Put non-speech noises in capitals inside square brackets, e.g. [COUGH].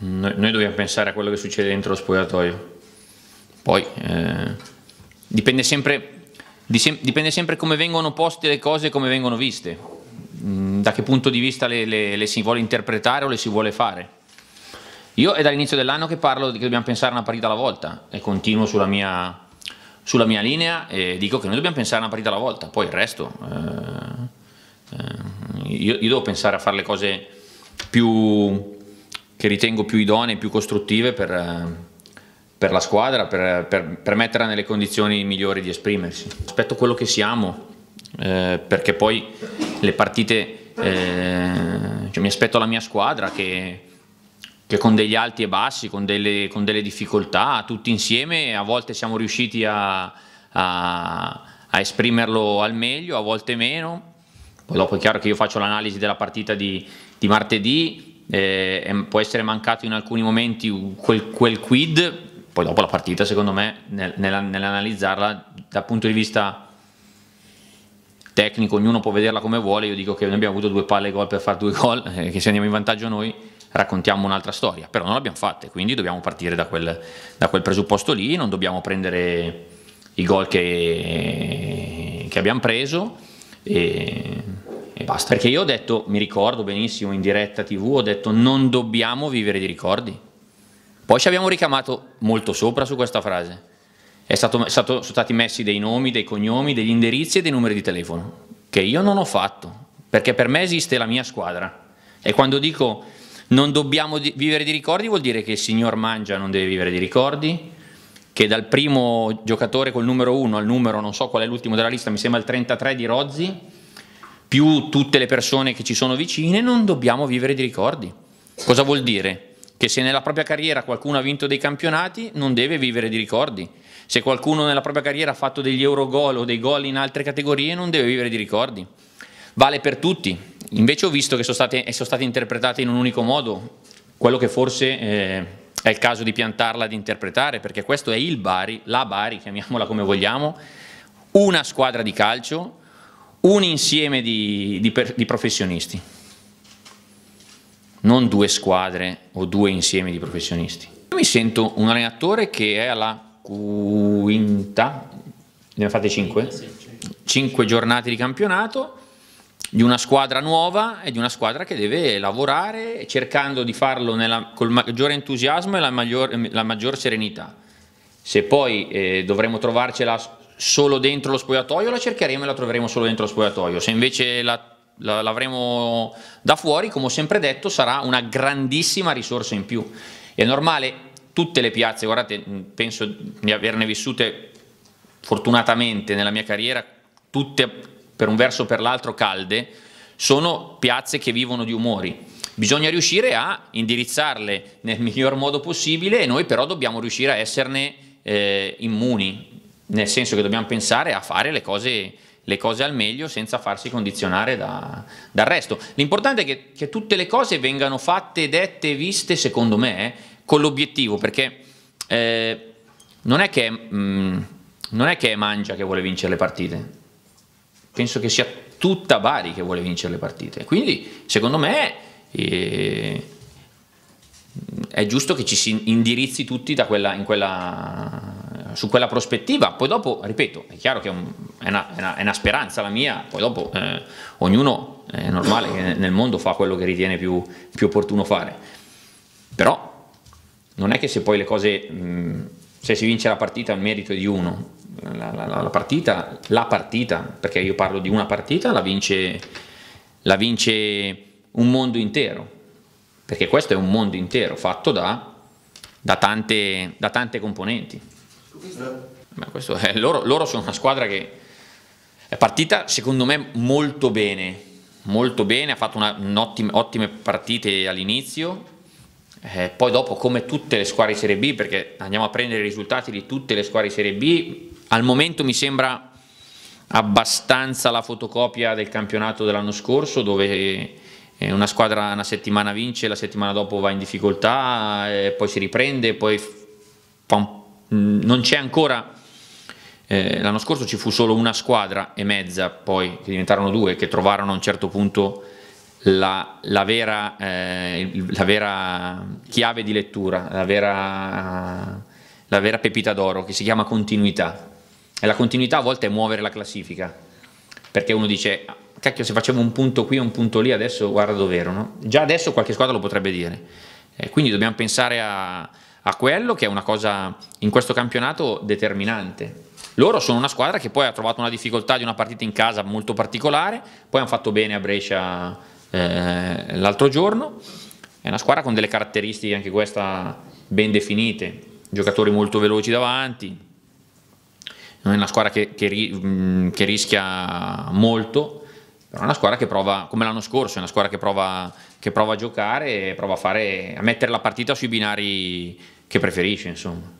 noi, noi, dobbiamo pensare a quello che succede dentro lo spogliatoio. Poi eh, dipende, sempre, sem dipende, sempre, come vengono poste le cose e come vengono viste, mm, da che punto di vista le, le, le si vuole interpretare o le si vuole fare. Io è dall'inizio dell'anno che parlo di che dobbiamo pensare una partita alla volta e continuo sulla mia, sulla mia, linea e dico che noi dobbiamo pensare una partita alla volta, poi il resto eh, eh, io, io, devo pensare a fare le cose più, che ritengo più idonee, più costruttive per, eh, per la squadra, per, per, per, metterla nelle condizioni migliori di esprimersi. Aspetto quello che siamo, eh, perché poi le partite, eh, cioè mi aspetto la mia squadra che, che con degli alti e bassi, con delle, con delle, difficoltà, tutti insieme a volte siamo riusciti a, a, a esprimerlo al meglio, a volte meno. Poi dopo è chiaro che io faccio l'analisi della partita di, di martedì, eh, può essere mancato in alcuni momenti quel, quel quid, poi dopo la partita secondo me nel, nella, nell'analizzarla dal punto di vista tecnico, ognuno può vederla come vuole, io dico che noi abbiamo avuto due palle gol per fare due gol, eh, che se andiamo in vantaggio noi raccontiamo un'altra storia, però non l'abbiamo fatta, quindi dobbiamo partire da quel, da quel presupposto lì, non dobbiamo prendere i gol che, che abbiamo preso. E basta. Perché io ho detto, mi ricordo benissimo in diretta TV, ho detto non dobbiamo vivere di ricordi. Poi ci abbiamo ricamato molto sopra su questa frase. Stato, stato, sono stati messi dei nomi, dei cognomi, degli indirizzi e dei numeri di telefono, che io non ho fatto, perché per me esiste la mia squadra. E quando dico non dobbiamo di vivere di ricordi vuol dire che il signor Mangia non deve vivere di ricordi, che dal primo giocatore col numero 1 al numero, non so qual è l'ultimo della lista, mi sembra il 33 di Rozzi, più tutte le persone che ci sono vicine, non dobbiamo vivere di ricordi. Cosa vuol dire? Che se nella propria carriera qualcuno ha vinto dei campionati, non deve vivere di ricordi. Se qualcuno nella propria carriera ha fatto degli eurogol o dei gol in altre categorie, non deve vivere di ricordi. Vale per tutti. Invece ho visto che sono state, sono state interpretate in un unico modo, quello che forse eh, è il caso di piantarla ad interpretare, perché questo è il Bari, la Bari, chiamiamola come vogliamo, una squadra di calcio un insieme di, di, di professionisti, non due squadre o due insieme di professionisti. Io mi sento un allenatore che è alla quinta, ne ho fatte cinque? 5 giornate di campionato di una squadra nuova e di una squadra che deve lavorare cercando di farlo nella, col maggiore entusiasmo e la maggior, la maggior serenità. Se poi eh, dovremo trovarcela solo dentro lo spogliatoio, la cercheremo e la troveremo solo dentro lo spogliatoio. Se invece la, la, l'avremo da fuori, come ho sempre detto, sarà una grandissima risorsa in più. È normale, tutte le piazze, guardate, penso di averne vissute fortunatamente nella mia carriera, tutte per un verso o per l'altro calde, sono piazze che vivono di umori. Bisogna riuscire a indirizzarle nel [LAUGHS] miglior modo possibile e noi però dobbiamo riuscire a esserne eh, immuni, nel senso che dobbiamo pensare a fare le cose, le cose al meglio senza farsi condizionare da, dal resto. L'importante è che, che, tutte le cose vengano fatte, dette, viste, secondo me, eh, con l'obiettivo, perché eh, non, è che, mh, mm, non è che è Mangia che vuole vincere le partite, penso che sia tutta Bari che vuole vincere le partite, quindi secondo me... Eh, è giusto che ci si indirizzi tutti quella, in, quella, su quella prospettiva, poi dopo, ripeto, è chiaro che è, un, è, una, è, una, è una, speranza la mia, poi dopo eh, ognuno eh, è normale che nel mondo fa quello che ritiene più, più, opportuno fare, però non è che se poi le cose, mh, se si vince la partita il merito è di uno, la, la, la, partita, la partita, perché io parlo di una partita, la vince, la vince un mondo intero, perché questo è un mondo intero fatto da, da, tante, da tante componenti. È, loro, loro, sono una squadra che è partita secondo me molto bene, molto bene, ha fatto una, ottime, ottime partite all'inizio, eh, poi dopo come tutte le squadre di Serie B, perché andiamo a prendere i risultati di tutte le squadre di Serie B, al momento mi sembra abbastanza la fotocopia del campionato dell'anno scorso dove eh, una squadra una settimana vince, la settimana dopo va in difficoltà, eh, poi si riprende, poi fa un Mm, non c'è ancora... Eh, l'anno scorso ci fu solo una squadra e mezza, poi che diventarono due, che trovarono a un certo punto la, la, vera, eh, la vera, chiave di lettura, la vera, la vera pepita d'oro, che si chiama continuità. E la continuità a volte è muovere la classifica, perché uno dice, ah, cacchio, se facciamo un punto qui e un punto lì, adesso guarda dove ero. No? Già adesso qualche squadra lo potrebbe dire. Eh, quindi dobbiamo pensare a a quello che è una cosa in questo campionato determinante. Loro sono una squadra che poi ha trovato una difficoltà di una partita in casa molto particolare, poi hanno fatto bene a Brescia eh, l'altro giorno, è una squadra con delle caratteristiche anche questa ben definite, giocatori molto veloci davanti, non è una squadra che, che, che rischia molto, però è una squadra che prova, come l'anno scorso, è una squadra che prova, che prova a giocare e prova a, fare, a mettere la partita sui binari che preferisce, insomma.